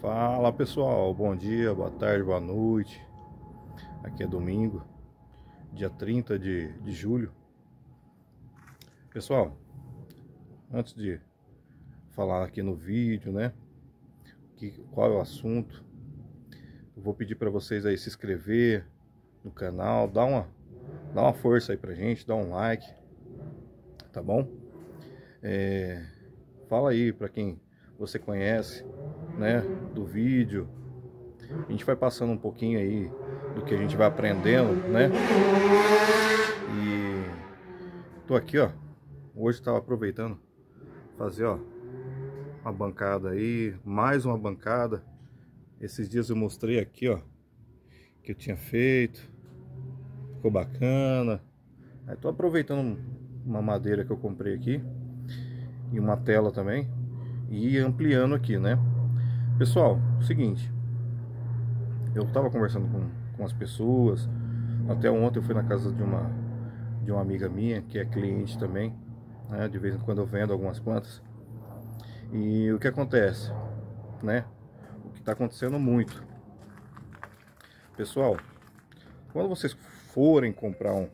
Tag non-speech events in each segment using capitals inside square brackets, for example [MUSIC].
Fala pessoal, bom dia, boa tarde, boa noite. Aqui é domingo, dia 30 de, de julho. Pessoal, antes de falar aqui no vídeo, né? Que, qual é o assunto, eu vou pedir para vocês aí se inscrever no canal, dar uma, dar uma força aí pra gente, dar um like, tá bom? É, fala aí para quem você conhece né, do vídeo. A gente vai passando um pouquinho aí do que a gente vai aprendendo, né? E tô aqui, ó. Hoje estava aproveitando fazer, ó, uma bancada aí, mais uma bancada. Esses dias eu mostrei aqui, ó, que eu tinha feito. Ficou bacana. Aí tô aproveitando uma madeira que eu comprei aqui e uma tela também e ampliando aqui, né? Pessoal, é o seguinte, eu estava conversando com, com as pessoas, até ontem eu fui na casa de uma, de uma amiga minha, que é cliente também, né? de vez em quando eu vendo algumas plantas, e o que acontece, né? O que está acontecendo muito. Pessoal, quando vocês forem comprar um,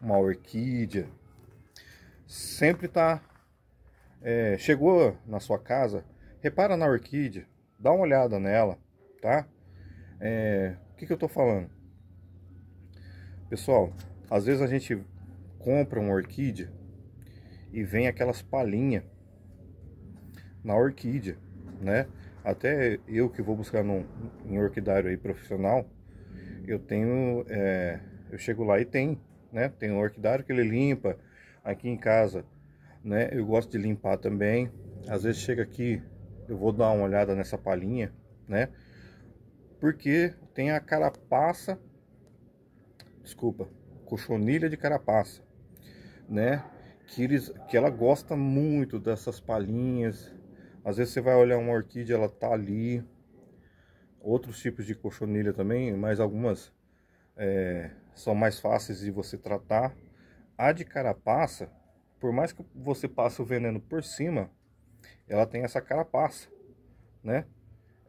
uma orquídea, sempre tá... É, chegou na sua casa, repara na orquídea, Dá uma olhada nela, tá? É, o que, que eu tô falando? Pessoal, às vezes a gente compra uma orquídea e vem aquelas palhinhas na orquídea, né? Até eu que vou buscar num, em orquidário aí profissional, eu tenho, é, eu chego lá e tem, né? Tem um orquidário que ele limpa aqui em casa, né? Eu gosto de limpar também. Às vezes chega aqui eu vou dar uma olhada nessa palhinha, né? Porque tem a carapaça, desculpa, cochonilha de carapaça, né? Que, eles, que ela gosta muito dessas palhinhas. Às vezes você vai olhar uma orquídea, ela tá ali. Outros tipos de cochonilha também, mas algumas é, são mais fáceis de você tratar. A de carapaça, por mais que você passe o veneno por cima, ela tem essa carapaça, né?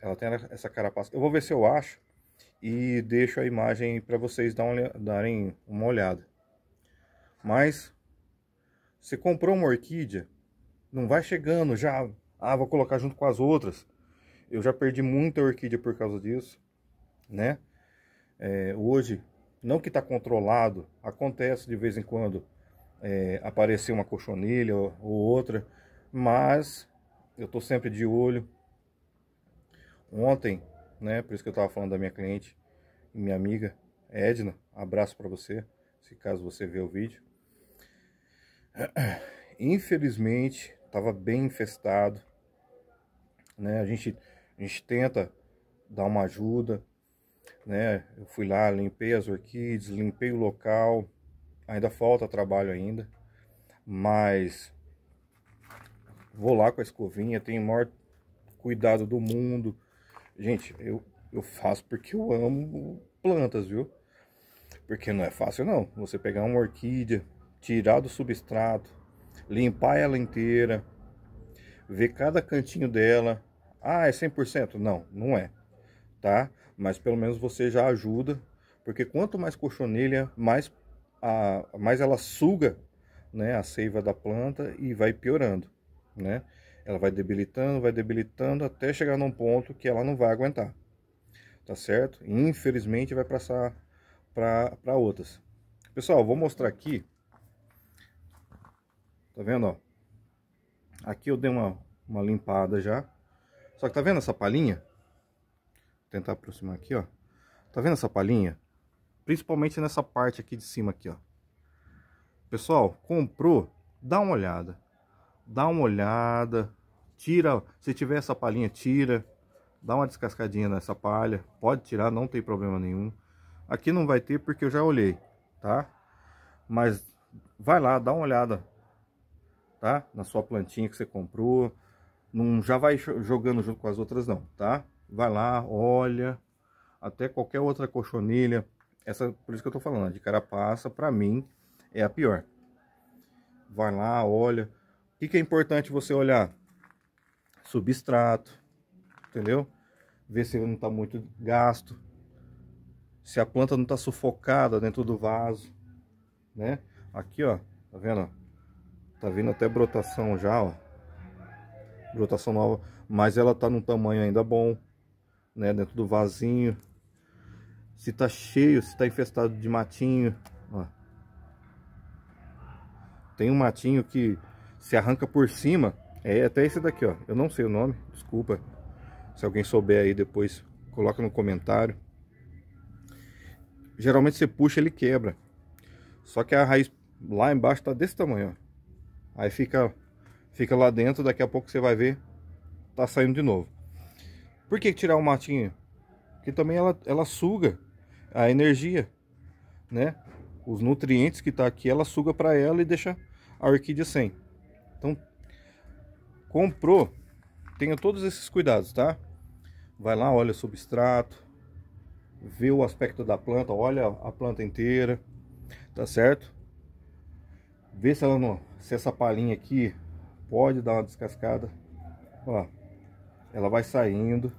Ela tem essa carapaça. Eu vou ver se eu acho e deixo a imagem para vocês darem uma olhada. Mas, você comprou uma orquídea, não vai chegando já, ah, vou colocar junto com as outras. Eu já perdi muita orquídea por causa disso, né? É, hoje, não que está controlado, acontece de vez em quando é, aparecer uma cochonilha ou, ou outra, mas eu estou sempre de olho. Ontem, né, por isso que eu estava falando da minha cliente e minha amiga Edna, abraço para você, se caso você vê o vídeo. [CLEARS THROAT] Infelizmente, estava bem infestado, né? A gente a gente tenta dar uma ajuda, né? Eu fui lá, limpei as orquídeas, limpei o local. Ainda falta trabalho ainda, mas vou lá com a escovinha, tenho o maior cuidado do mundo. Gente, eu, eu faço porque eu amo plantas, viu? Porque não é fácil não. Você pegar uma orquídea, tirar do substrato, limpar ela inteira, ver cada cantinho dela. Ah, é 100%? Não, não é. Tá? Mas pelo menos você já ajuda, porque quanto mais cochonilha, mais a mais ela suga, né, a seiva da planta e vai piorando né? Ela vai debilitando, vai debilitando até chegar num ponto que ela não vai aguentar. Tá certo? infelizmente vai passar para outras. Pessoal, vou mostrar aqui. Tá vendo, ó? Aqui eu dei uma, uma limpada já. Só que tá vendo essa palhinha? Vou tentar aproximar aqui, ó. Tá vendo essa palhinha? Principalmente nessa parte aqui de cima aqui, ó. Pessoal, comprou? Dá uma olhada dá uma olhada, tira, se tiver essa palhinha, tira, dá uma descascadinha nessa palha, pode tirar, não tem problema nenhum. Aqui não vai ter porque eu já olhei, tá? Mas vai lá, dá uma olhada, tá? Na sua plantinha que você comprou, não já vai jogando junto com as outras não, tá? Vai lá, olha, até qualquer outra cochonilha, essa, por isso que eu tô falando, de carapaça, pra mim, é a pior. Vai lá, olha, o que, que é importante você olhar? Substrato, entendeu? Ver se ele não está muito gasto, se a planta não está sufocada dentro do vaso, né? Aqui, ó, tá vendo? Tá vindo até brotação já, ó. Brotação nova, mas ela tá num tamanho ainda bom, né? Dentro do vasinho. Se tá cheio, se tá infestado de matinho, ó. Tem um matinho que se arranca por cima. É até esse daqui, ó. Eu não sei o nome, desculpa. Se alguém souber aí depois, coloca no comentário. Geralmente você puxa, ele quebra. Só que a raiz lá embaixo tá desse tamanho, ó. Aí fica, fica lá dentro, daqui a pouco você vai ver, tá saindo de novo. Por que tirar o matinho? Porque também ela, ela suga a energia, né? Os nutrientes que tá aqui, ela suga para ela e deixa a orquídea sem. Então, comprou, tenha todos esses cuidados, tá? Vai lá, olha o substrato, vê o aspecto da planta, olha a planta inteira, tá certo? Vê se ela não, se essa palhinha aqui pode dar uma descascada, ó. Ela vai saindo,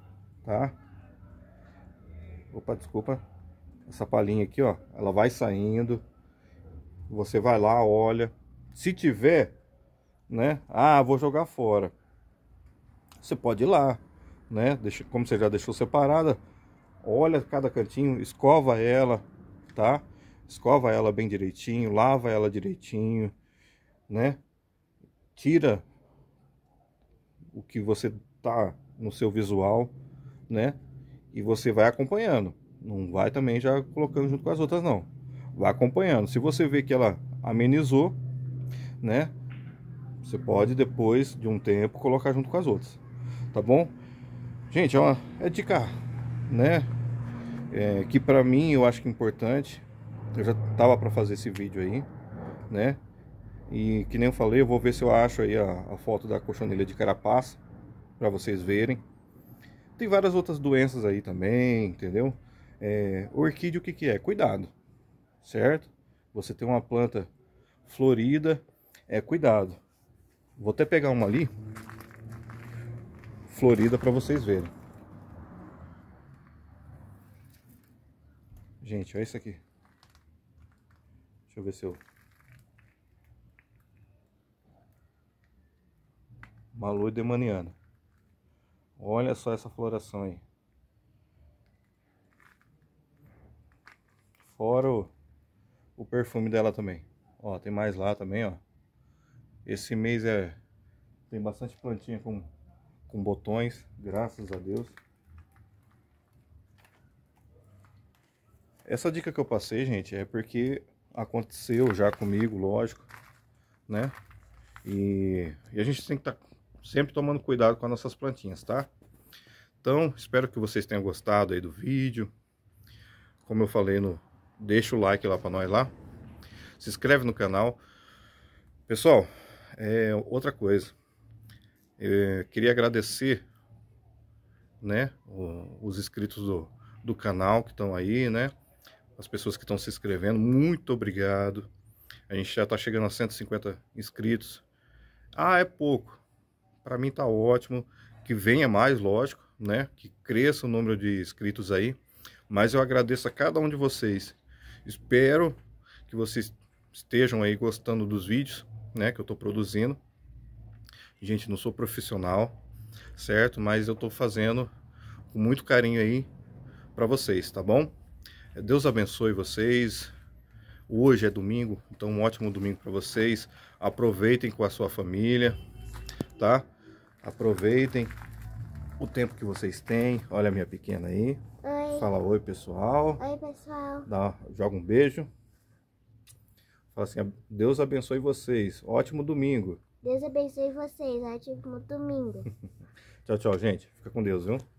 tá? Opa, desculpa. Essa palhinha aqui, ó, ela vai saindo. Você vai lá, olha. Se tiver né? Ah, vou jogar fora. Você pode ir lá, né? Deixa, como você já deixou separada, olha cada cantinho, escova ela, tá? Escova ela bem direitinho, lava ela direitinho, né? Tira o que você tá no seu visual, né? E você vai acompanhando. Não vai também já colocando junto com as outras, não. Vai acompanhando. Se você vê que ela amenizou, né? Você pode depois de um tempo colocar junto com as outras, tá bom? Gente, é uma é dica, né? É, que para mim eu acho que é importante. Eu já tava para fazer esse vídeo aí, né? E que nem eu falei, eu vou ver se eu acho aí a, a foto da cochonilha de carapaça para vocês verem. Tem várias outras doenças aí também, entendeu? É, orquídea o que que é? Cuidado, certo? Você tem uma planta florida, é cuidado. Vou até pegar uma ali, florida, para vocês verem. Gente, olha isso aqui. Deixa eu ver se eu... Uma loidemaniana. Olha só essa floração aí. Fora o, o perfume dela também. Ó, tem mais lá também, ó. Esse mês é tem bastante plantinha com, com botões, graças a Deus. Essa dica que eu passei, gente, é porque aconteceu já comigo, lógico, né? E, e a gente tem que estar tá sempre tomando cuidado com as nossas plantinhas, tá? Então, espero que vocês tenham gostado aí do vídeo. Como eu falei, no, deixa o like lá para nós lá. Se inscreve no canal. Pessoal, é, outra coisa. É, queria agradecer, né, os inscritos do, do canal que estão aí, né, as pessoas que estão se inscrevendo, muito obrigado. A gente já está chegando a 150 inscritos. Ah, é pouco. Para mim está ótimo. Que venha mais, lógico, né? Que cresça o número de inscritos aí. Mas eu agradeço a cada um de vocês. Espero que vocês estejam aí gostando dos vídeos né, que eu estou produzindo. Gente, não sou profissional, certo? Mas eu estou fazendo com muito carinho aí para vocês, tá bom? Deus abençoe vocês. Hoje é domingo, então um ótimo domingo para vocês. Aproveitem com a sua família, tá? Aproveitem o tempo que vocês têm. Olha a minha pequena aí. Oi. Fala oi, pessoal. Oi, pessoal. Dá, joga um beijo. Fala assim, Deus abençoe vocês. Ótimo domingo. Deus abençoe vocês. Ótimo domingo. [LAUGHS] tchau, tchau, gente. Fica com Deus, viu?